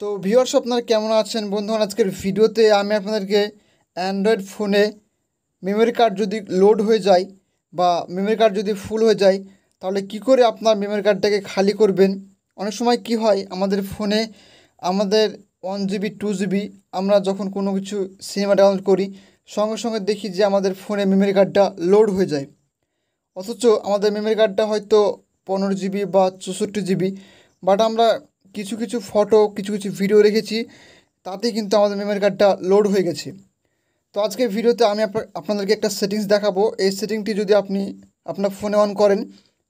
তো ভিউয়ার্স আপনারা কেমন আছেন বন্ধুগণ আজকের ভিডিওতে আমি আপনাদেরকে অ্যান্ড্রয়েড ফোনে মেমোরি কার্ড যদি লোড হয়ে যায় বা মেমোরি কার্ড যদি ফুল হয়ে যায় তাহলে কি করে আপনার মেমোরি কার্ডটাকে খালি করবেন অনেক সময় কি হয় আমাদের ফোনে আমাদের ওয়ান জিবি টু জিবি আমরা যখন কোনো কিছু সিনেমা ডাউনলোড করি সঙ্গে সঙ্গে দেখি যে আমাদের ফোনে মেমোরি কার্ডটা লোড হয়ে যায় অথচ আমাদের মেমোরি কার্ডটা হয়তো পনেরো জিবি বা চৌষট্টি জিবি বাট আমরা কিছু কিছু ফটো কিছু কিছু ভিডিও রেখেছি তাতে কিন্তু আমাদের মেমোরি কার্ডটা লোড হয়ে গেছে তো আজকের ভিডিওতে আমি আপনাদেরকে একটা সেটিংস দেখাবো এই সেটিংটি যদি আপনি আপনার ফোনে অন করেন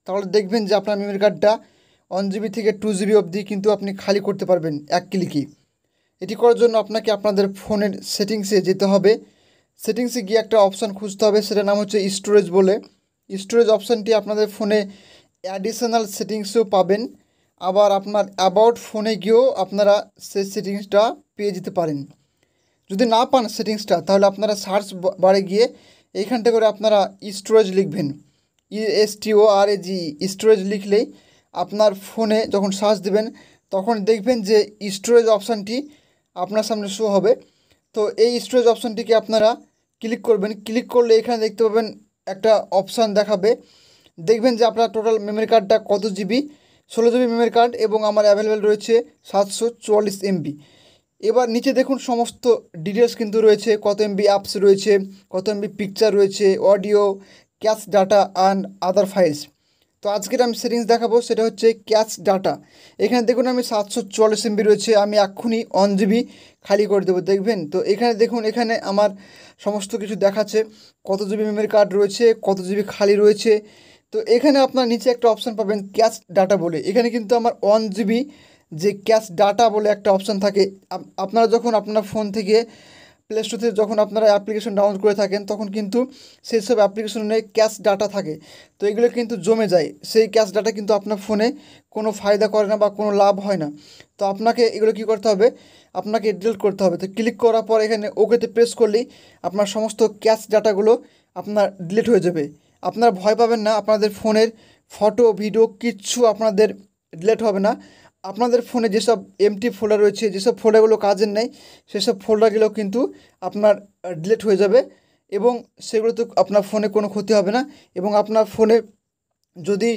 তাহলে দেখবেন যে আপনার মেমোরি কার্ডটা ওয়ান জিবি থেকে টু জিবি অবধি কিন্তু আপনি খালি করতে পারবেন এক ক্লিকই এটি করার জন্য আপনাকে আপনাদের ফোনের সেটিংসে যেতে হবে সেটিংসে গিয়ে একটা অপশান খুঁজতে হবে সেটার নাম হচ্ছে স্টোরেজ বলে স্টোরেজ অপশানটি আপনাদের ফোনে অ্যাডিশনাল সেটিংসেও পাবেন আবার আপনার অ্যাবাউট ফোনে গিয়েও আপনারা সেই সেটিংসটা পেয়ে যেতে পারেন যদি না পান সেটিংসটা তাহলে আপনারা সার্চ বাড়ে গিয়ে এইখানটা করে আপনারা স্টোরেজ লিখবেন ইএসটিও আর এ জি স্টোরেজ লিখলেই আপনার ফোনে যখন সার্চ দেবেন তখন দেখবেন যে স্টোরেজ অপশানটি আপনার সামনে শো হবে তো এই স্টোরেজ অপশানটিকে আপনারা ক্লিক করবেন ক্লিক করলে এখানে দেখতে পাবেন একটা অপশান দেখাবে দেখবেন যে আপনার টোটাল মেমোরি কার্ডটা কত জিবি ষোলো জিবি মেমের কার্ড এবং আমার অ্যাভেলেবেল রয়েছে সাতশো চুয়াল্লিশ এমবি এবার নিচে দেখুন সমস্ত ডিটেলস কিন্তু রয়েছে কত এমবি অ্যাপস রয়েছে কত এমবি পিকচার রয়েছে audio cache data and other files তো আজকের আমি সেটিংস দেখাবো সেটা হচ্ছে ক্যাশ ডাটা এখানে দেখুন আমি সাতশো চুয়াল্লিশ এমবি রয়েছে আমি এক্ষুনি ওয়ান জিবি খালি করে দেবো দেখবেন তো এখানে দেখুন এখানে আমার সমস্ত কিছু দেখাচ্ছে কত জিবি মেমের কার্ড রয়েছে কত জিবি খালি রয়েছে তো এখানে আপনার নিচে একটা অপশান পাবেন ক্যাশ ডাটা বলে এখানে কিন্তু আমার ওয়ান জিবি যে ক্যাশ ডাটা বলে একটা অপশান থাকে আপনারা যখন আপনার ফোন থেকে প্লে স্টোর থেকে যখন আপনারা অ্যাপ্লিকেশন ডাউনলোড করে থাকেন তখন কিন্তু সেই সব অ্যাপ্লিকেশনে ক্যাশ ডাটা থাকে তো এগুলো কিন্তু জমে যায় সেই ক্যাশ ডাটা কিন্তু আপনার ফোনে কোনো ফায়দা করে না বা কোনো লাভ হয় না তো আপনাকে এগুলো কি করতে হবে আপনাকে ডিলিট করতে হবে তো ক্লিক করার পর এখানে ওকেতে প্রেস করলেই আপনার সমস্ত ক্যাশ ডাটাগুলো আপনার ডিলিট হয়ে যাবে আপনারা ভয় পাবেন না আপনাদের ফোনের ফটো ভিডিও কিচ্ছু আপনাদের ডিলেট হবে না আপনাদের ফোনে যেসব এমটি ফোল্ডার রয়েছে যেসব ফোল্ডারগুলো কাজের নেই সেসব ফোল্ডারগুলো কিন্তু আপনার ডিলেট হয়ে যাবে এবং সেগুলো তো আপনার ফোনে কোনো ক্ষতি হবে না এবং আপনার ফোনে যদি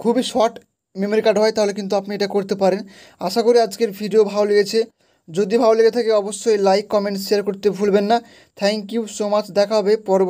খুবই শর্ট মেমোরি কার্ড হয় তাহলে কিন্তু আপনি এটা করতে পারেন আশা করি আজকের ভিডিও ভালো লেগেছে যদি ভালো লেগে থাকে অবশ্যই লাইক কমেন্ট শেয়ার করতে ভুলবেন না থ্যাংক ইউ সো মাচ দেখা হবে পরবর্তী